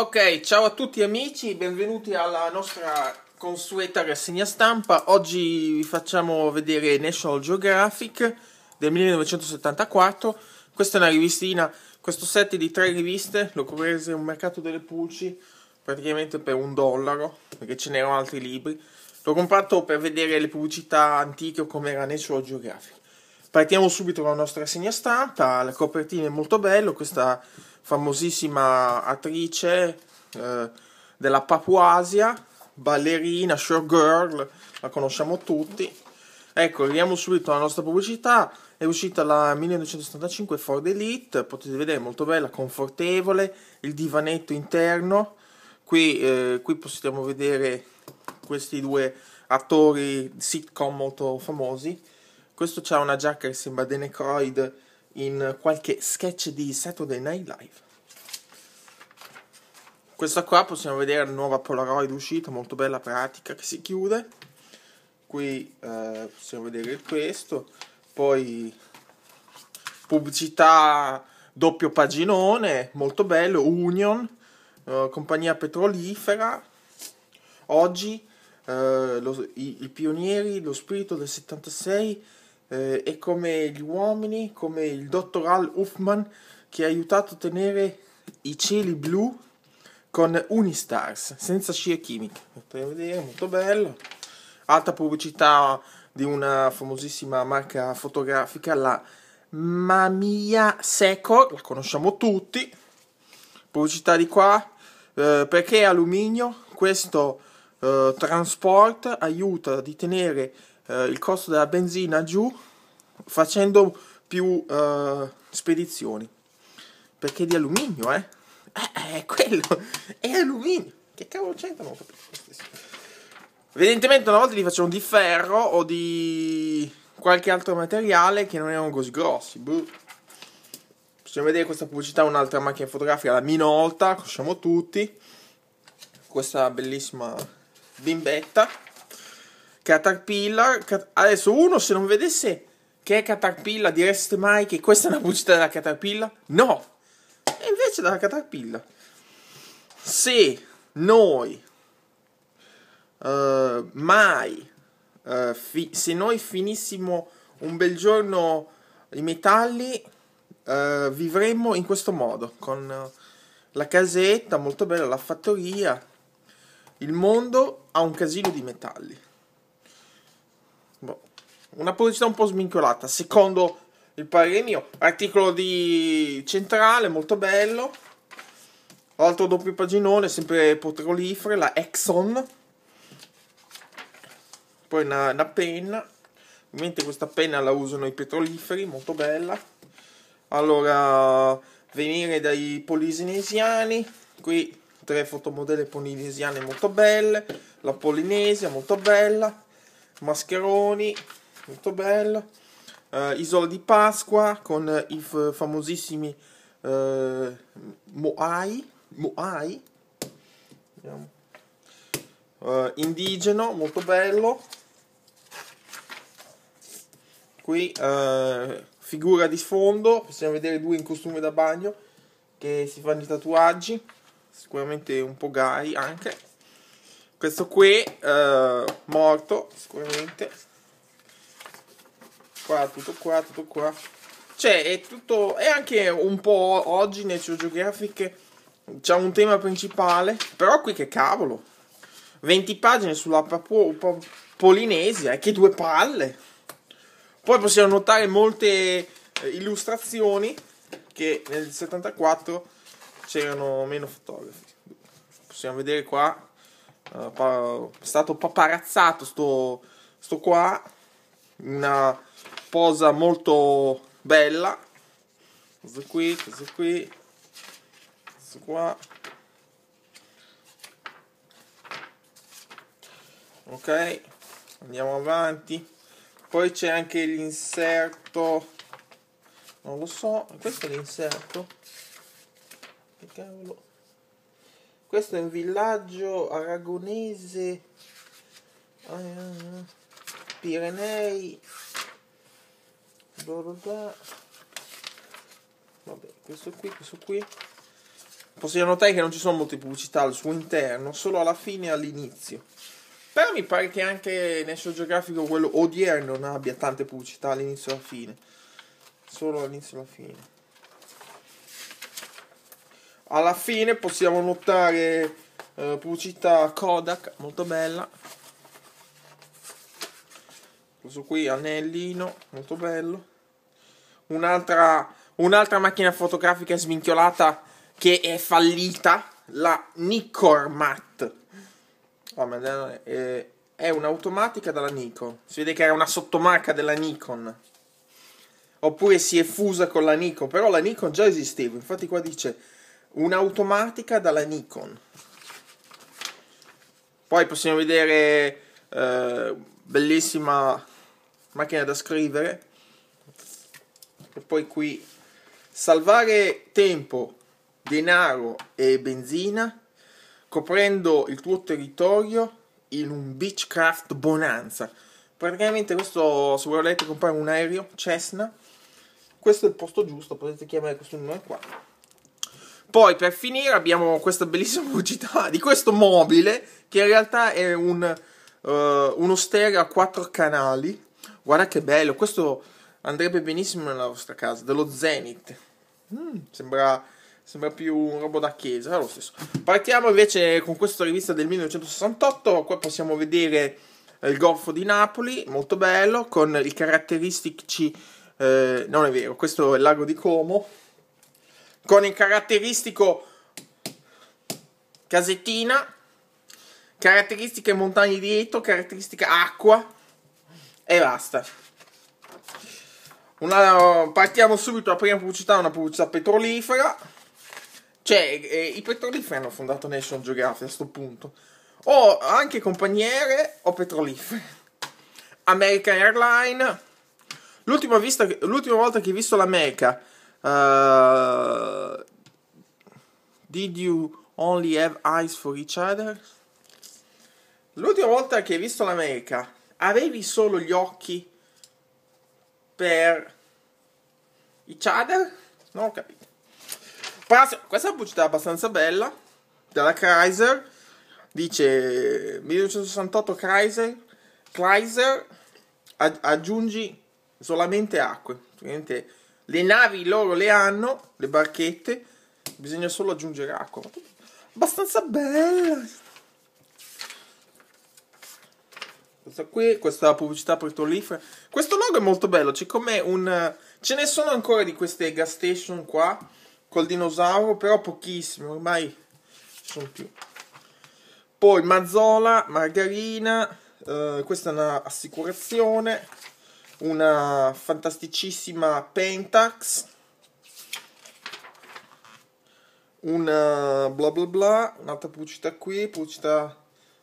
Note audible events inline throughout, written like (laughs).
Ok, ciao a tutti amici, benvenuti alla nostra consueta rassegna stampa. Oggi vi facciamo vedere National Geographic del 1974. Questa è una rivistina, questo set di tre riviste lo comprese un mercato delle pulci praticamente per un dollaro, perché ce n'erano altri libri. L'ho comprato per vedere le pubblicità antiche come era National Geographic. Partiamo subito con la nostra rassegna stampa, la copertina è molto bella, questa famosissima attrice eh, della Papuasia, ballerina, showgirl, la conosciamo tutti. Ecco, arriviamo subito alla nostra pubblicità. È uscita la 1975 Ford Elite, potete vedere, molto bella, confortevole, il divanetto interno. Qui, eh, qui possiamo vedere questi due attori sitcom molto famosi. Questo ha una giacca che sembra Denecroid in qualche sketch di Saturday Night Live. Questa qua possiamo vedere la nuova Polaroid uscita, molto bella pratica che si chiude. Qui eh, possiamo vedere questo, poi pubblicità doppio paginone, molto bello, Union, eh, compagnia petrolifera. Oggi eh, lo, i, i pionieri, lo spirito del 76 eh, è come gli uomini, come il dottor Al Huffman che ha aiutato a tenere i cieli blu con Unistars, senza scie chimiche. Potete vedere, molto bello. Alta pubblicità di una famosissima marca fotografica, la Mamia Seco, la conosciamo tutti. Pubblicità di qua, eh, perché alluminio, questo eh, transport aiuta a tenere eh, il costo della benzina giù facendo più eh, spedizioni. Perché è di alluminio, eh? eh? eh è quello, (laughs) è alluminio. Che cavolo c'entra? Evidentemente una volta li facevano di ferro o di qualche altro materiale che non erano così grossi. Buh. Possiamo vedere questa pubblicità, un'altra macchina fotografica, la Minolta, conosciamo tutti. Questa bellissima bimbetta. Caterpillar. adesso uno se non vedesse che è Caterpillar direste mai che questa è una bugia della Caterpillar? No! E invece della Caterpillar. Se noi uh, mai, uh, fi- se noi finissimo un bel giorno i metalli, uh, vivremmo in questo modo, con la casetta molto bella, la fattoria. Il mondo ha un casino di metalli una pubblicità un po' smincolata, secondo il parere mio. Articolo di Centrale, molto bello. Altro doppio paginone, sempre petrolifere, la Exxon. Poi una, una penna. Ovviamente questa penna la usano i petroliferi, molto bella. Allora, venire dai polisinesiani. Qui tre fotomodelle polinesiane molto belle. La Polinesia, molto bella. Mascheroni, molto bello. Uh, Isola di Pasqua con i f- famosissimi uh, Moai. Moai. Uh, indigeno, molto bello. Qui figura di sfondo, possiamo vedere due in costume da bagno che si fanno i tatuaggi. Sicuramente un po' gay anche. Questo qui, morto, sicuramente qua, tutto qua, tutto qua. Cioè, è tutto. È anche un po' oggi nel suo Geographic c'è un tema principale. Però qui che cavolo! 20 pagine sulla Papua Polinesia e eh, che due palle! Poi possiamo notare molte eh, illustrazioni che nel 74 c'erano meno fotografi. Possiamo vedere qua eh, È stato paparazzato sto, sto qua una, posa molto bella questo qui, questo qui questo qua ok andiamo avanti poi c'è anche l'inserto non lo so questo è l'inserto che cavolo questo è un villaggio aragonese ah, ah, ah. Pirenei bla vabbè questo qui questo qui possiamo notare che non ci sono molte pubblicità al suo interno solo alla fine e all'inizio però mi pare che anche nel National geografico quello odierno non abbia tante pubblicità all'inizio e alla fine solo all'inizio e alla fine alla fine possiamo notare eh, pubblicità Kodak molto bella questo qui anellino molto bello un'altra, un'altra macchina fotografica sminchiolata che è fallita, la Mat. Oh, è, è un'automatica dalla Nikon. Si vede che era una sottomarca della Nikon. Oppure si è fusa con la Nikon, però la Nikon già esisteva. Infatti qua dice un'automatica dalla Nikon. Poi possiamo vedere eh, bellissima macchina da scrivere e poi qui salvare tempo, denaro e benzina coprendo il tuo territorio in un beachcraft Bonanza. Praticamente questo, se volete comprare un aereo Cessna, questo è il posto giusto, potete chiamare questo numero qua. Poi per finire abbiamo questa bellissima (laughs) pubblicità di questo mobile che in realtà è un, uh, uno stereo a quattro canali. Guarda che bello, questo andrebbe benissimo nella vostra casa, dello Zenith. Mm, sembra, sembra, più un robo da chiesa, lo stesso. Partiamo invece con questa rivista del 1968, qua possiamo vedere eh, il Golfo di Napoli, molto bello, con i caratteristici... Eh, non è vero, questo è il lago di Como, con il caratteristico casettina, caratteristiche montagne dietro, caratteristica acqua e basta. Una, partiamo subito, la prima pubblicità una pubblicità petrolifera. Cioè, eh, i petroliferi hanno fondato National Geographic a questo punto. O anche compagniere o petrolifere. American Airlines. L'ultima, vista, l'ultima volta che hai visto l'America. Uh, did you only have eyes for each other? L'ultima volta che hai visto l'America, avevi solo gli occhi per i other? Non ho capito. Passo, questa è una pubblicità abbastanza bella della Chrysler. Dice 1968 Chrysler, Chrysler aggiungi solamente acque. le navi loro le hanno, le barchette, bisogna solo aggiungere acqua. Abbastanza bella. questa qui, questa pubblicità petrolifera. Questo logo è molto bello, c'è come un... Ce ne sono ancora di queste gas station qua, col dinosauro, però pochissime, ormai sono più. Poi Mazzola, Margarina, eh, questa è un'assicurazione, una fantasticissima Pentax, una bla bla bla, un'altra pubblicità qui, pubblicità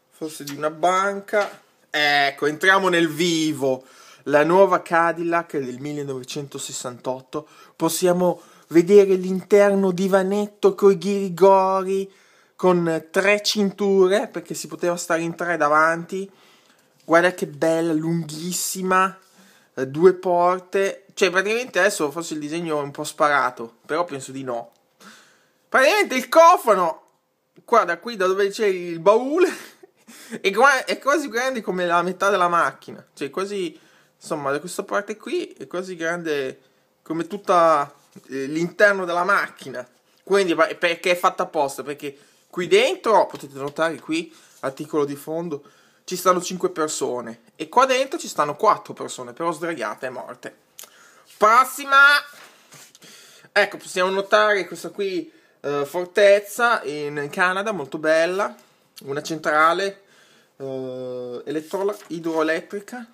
forse di una banca, Ecco, entriamo nel vivo. La nuova Cadillac del 1968. Possiamo vedere l'interno divanetto con i ghirigori con tre cinture perché si poteva stare in tre davanti. Guarda che bella, lunghissima, eh, due porte. Cioè, praticamente adesso forse il disegno è un po' sparato, però penso di no. Praticamente il cofano, qua da qui da dove c'è il baule è, qua- è quasi grande come la metà della macchina. Cioè, quasi. Insomma, da questa parte qui è quasi grande come tutta eh, l'interno della macchina. Quindi, perché è fatta apposta? Perché qui dentro, potete notare qui, articolo di fondo, ci stanno 5 persone. E qua dentro ci stanno 4 persone, però sdraiate e morte. Prossima! Ecco, possiamo notare questa qui eh, fortezza in Canada, molto bella. Una centrale eh, elettrola idroelettrica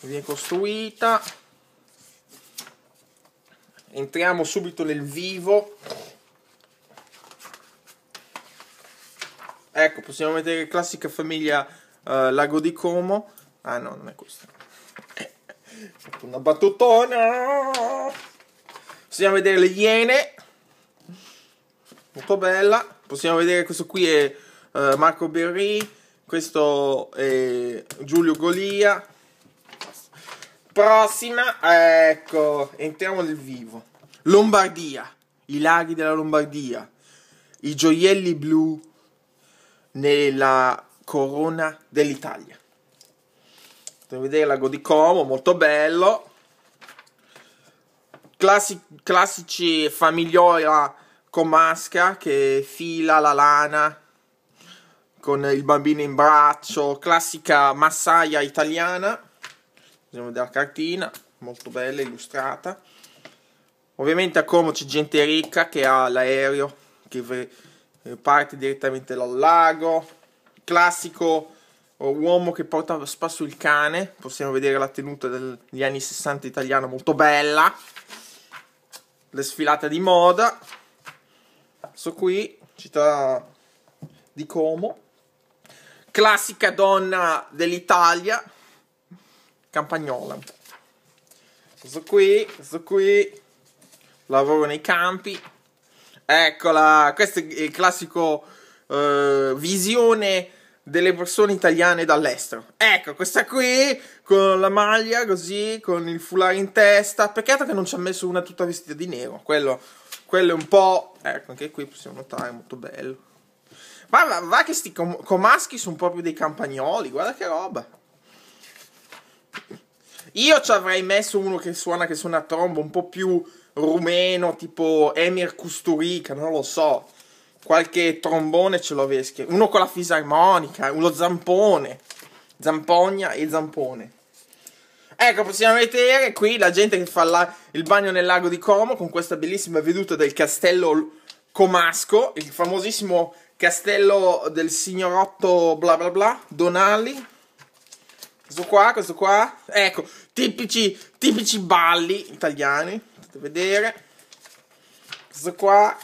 viene costruita entriamo subito nel vivo ecco possiamo vedere classica famiglia eh, lago di Como ah no non è questa (laughs) una battutona possiamo vedere le iene molto bella possiamo vedere questo qui è eh, Marco Berri questo è Giulio Golia. Prossima, ecco, entriamo nel vivo. Lombardia, i laghi della Lombardia, i gioielli blu nella corona dell'Italia. Potete vedere il lago di Como, molto bello. Classi, classici famigliola masca che fila la lana con il bambino in braccio, classica massaia italiana. Vediamo della cartina, molto bella, illustrata. Ovviamente a Como c'è gente ricca che ha l'aereo che eh, parte direttamente dal lago. Classico eh, uomo che porta a spasso il cane. Possiamo vedere la tenuta degli anni 60 italiana, molto bella. Le sfilate di moda. Questo qui, città di Como classica donna dell'Italia, campagnola. Questo qui, questo qui, lavoro nei campi. Eccola, questo è il classico eh, visione delle persone italiane dall'estero. Ecco, questa qui con la maglia così, con il foulard in testa. Peccato che non ci ha messo una tutta vestita di nero. Quello, quello è un po'. Ecco, anche qui possiamo notare, è molto bello. Ma va, va che sti com- comaschi sono proprio dei campagnoli, guarda che roba. Io ci avrei messo uno che suona, che suona trombo, un po' più rumeno, tipo Emir Kusturica, non lo so. Qualche trombone ce l'ho veschi. Uno con la fisarmonica, uno zampone. Zampogna e zampone. Ecco, possiamo vedere qui la gente che fa la, il bagno nel lago di Como con questa bellissima veduta del castello Comasco, il famosissimo Castello del signorotto bla bla bla, Donali. Questo qua, questo qua. Ecco, tipici, tipici balli italiani. Potete vedere. Questo qua.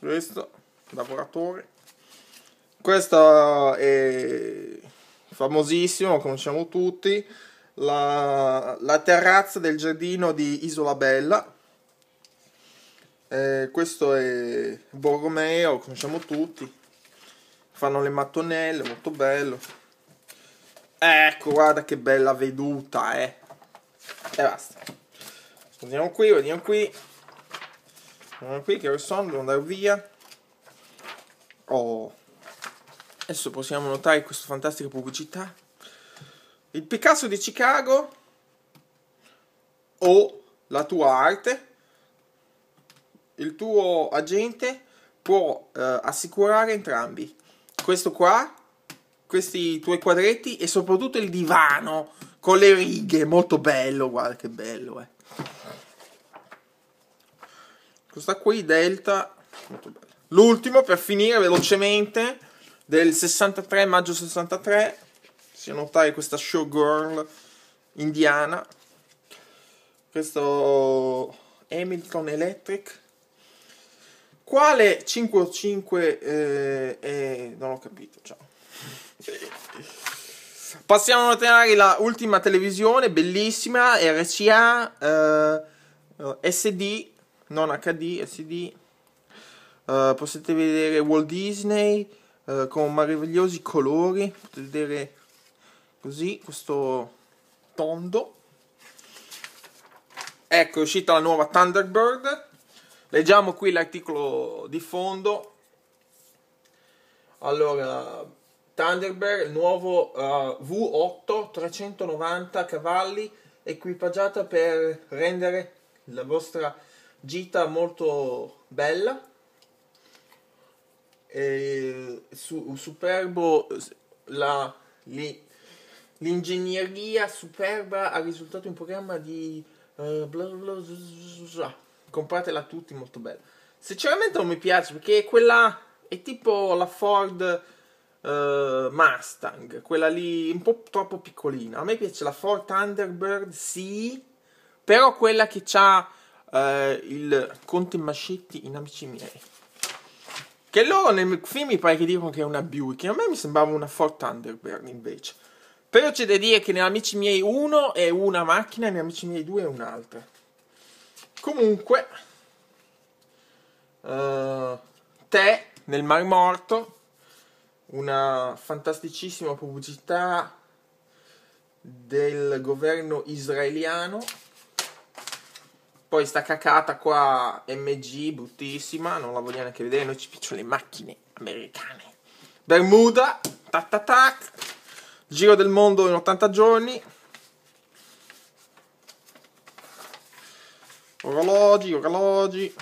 Questo, lavoratore. Questo è famosissimo, lo conosciamo tutti. La, la terrazza del giardino di Isola Bella eh, questo è Borromeo, conosciamo tutti. Fanno le mattonelle, molto bello. Ecco, guarda che bella veduta, eh. E basta. Andiamo qui, vediamo qui. Andiamo qui, che ore sono, devo andare via. Oh. Adesso possiamo notare questa fantastica pubblicità. Il Picasso di Chicago o la tua arte il tuo agente può eh, assicurare entrambi. Questo qua, questi tuoi quadretti e soprattutto il divano con le righe, molto bello, guarda che bello, eh. Questa qui Delta, L'ultimo per finire velocemente del 63 maggio 63, si notare questa showgirl indiana. Questo Hamilton Electric quale 5-5? Eh, eh, non ho capito, ciao. Passiamo a notare la ultima televisione, bellissima, RCA, eh, SD, non HD, SD. Eh, potete vedere Walt Disney eh, con meravigliosi colori, potete vedere così questo tondo. Ecco, è uscita la nuova Thunderbird Leggiamo qui l'articolo di fondo. Allora, Thunderbird, il nuovo uh, V8 390 cavalli, equipaggiata per rendere la vostra gita molto bella. E su, superbo la, li, l'ingegneria superba ha risultato in programma di uh, bla bla bla compratela tutti, molto bella. Sinceramente non mi piace perché quella è tipo la Ford eh, Mustang, quella lì un po' troppo piccolina. A me piace la Ford Thunderbird, sì, però quella che ha eh, il Conte Mascetti in Amici miei. Che loro nel film mi pare che dicono che è una Buick, a me mi sembrava una Ford Thunderbird invece. Però c'è da dire che nell'Amici miei 1 è una macchina e nell'Amici miei 2 è un'altra. Comunque, uh, Te nel Mar Morto, una fantasticissima pubblicità del governo israeliano. Poi sta cacata qua MG, bruttissima, non la voglio neanche vedere, noi ci piacciono le macchine americane. Bermuda, tac tac tac, giro del mondo in 80 giorni. orologi, ecco, ecco, ecco, orologi.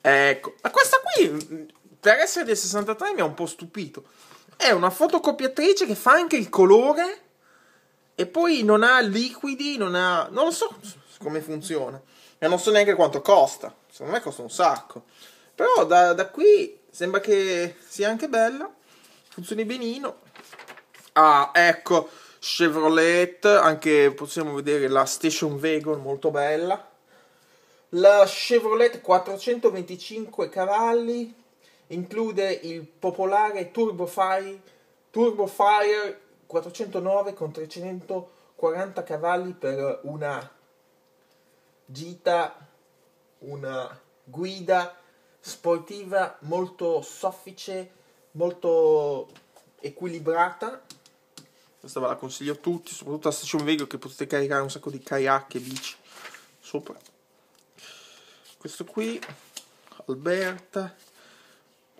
Ecco, ma questa qui, per essere del 63, mi ha un po' stupito. È una fotocopiatrice che fa anche il colore e poi non ha liquidi, non ha... non lo so come funziona. E non so neanche quanto costa. Secondo me costa un sacco. Però da, da qui sembra che sia anche bella. Funzioni benino. Ah, ecco, Chevrolet, anche possiamo vedere la Station Wagon, molto bella. La Chevrolet 425 cavalli include il popolare Turbo Fire, 409 con 340 cavalli per una gita, una guida sportiva molto soffice, molto equilibrata. Questa ve la consiglio a tutti, soprattutto la station vehicle che potete caricare un sacco di kayak e bici sopra questo qui, Alberta,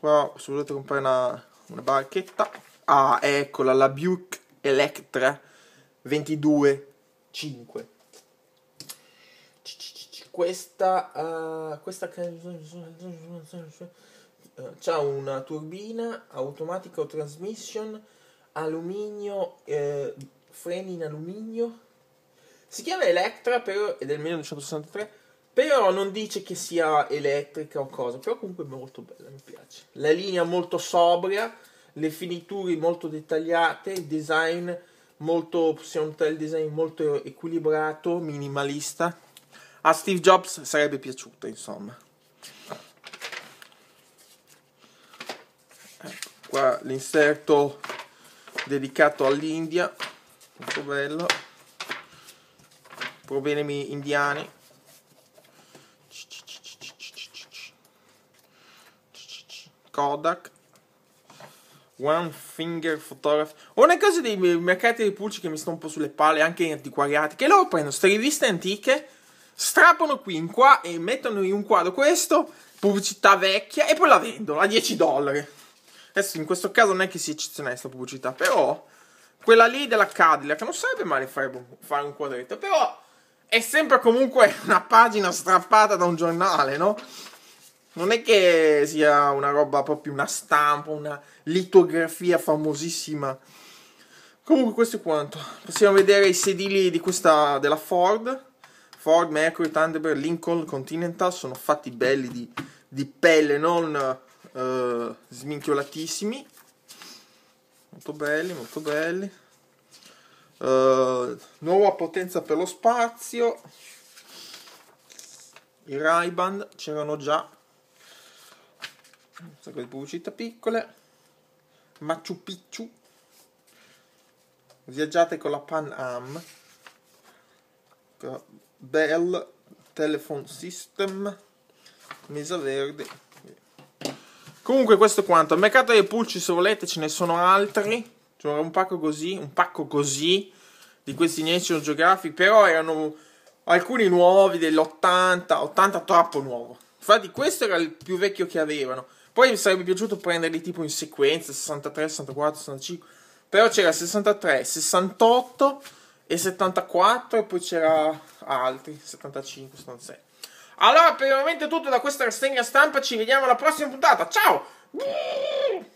qua se volete comprare una, una barchetta, ah eccola la Buick Electra 225, questa, uh, questa eh, c'ha una turbina automatica o transmission alluminio eh, freni in alluminio si chiama Electra però è del 1963 però non dice che sia elettrica o cosa, però comunque è molto bella, mi piace. La linea molto sobria, le finiture molto dettagliate, il design molto, possiamo notare il design molto equilibrato, minimalista. A Steve Jobs sarebbe piaciuta, insomma. Ecco qua l'inserto dedicato all'India, molto bello. Problemi indiani. Kodak, One Finger Photography. Una cosa dei mercati dei pulci che mi sto un po' sulle palle, anche in antiquariati, che loro prendono queste riviste antiche, strappano qui in qua e mettono in un quadro questo, pubblicità vecchia, e poi la vendono a 10 dollari. Adesso in questo caso non è che sia eccezionale questa pubblicità, però quella lì della Cadillac non sarebbe male fare, fare un quadretto, però è sempre comunque una pagina strappata da un giornale, no? non è che sia una roba proprio una stampa, una litografia famosissima. Comunque questo è quanto. Possiamo vedere i sedili di questa della Ford. Ford, Mercury, Thunderbird, Lincoln, Continental sono fatti belli di, di pelle, non eh, sminchiolatissimi. Molto belli, molto belli. Uh, nuova potenza per lo spazio. I Raiband c'erano già un sacco di pubblicità piccole Machu Picchu viaggiate con la Pan Am Bell Telephone System Mesa Verde comunque questo è quanto al mercato dei pulci se volete ce ne sono altri c'era un pacco così un pacco così di questi National Geographic però erano alcuni nuovi dell'80 80 troppo nuovo infatti questo era il più vecchio che avevano poi mi sarebbe piaciuto prenderli tipo in sequenza, 63, 64, 65. Però c'era 63, 68 e 74 e poi c'era altri, 75, 76. Allora, per il momento è tutto da questa rassegna stampa, ci vediamo alla prossima puntata. Ciao!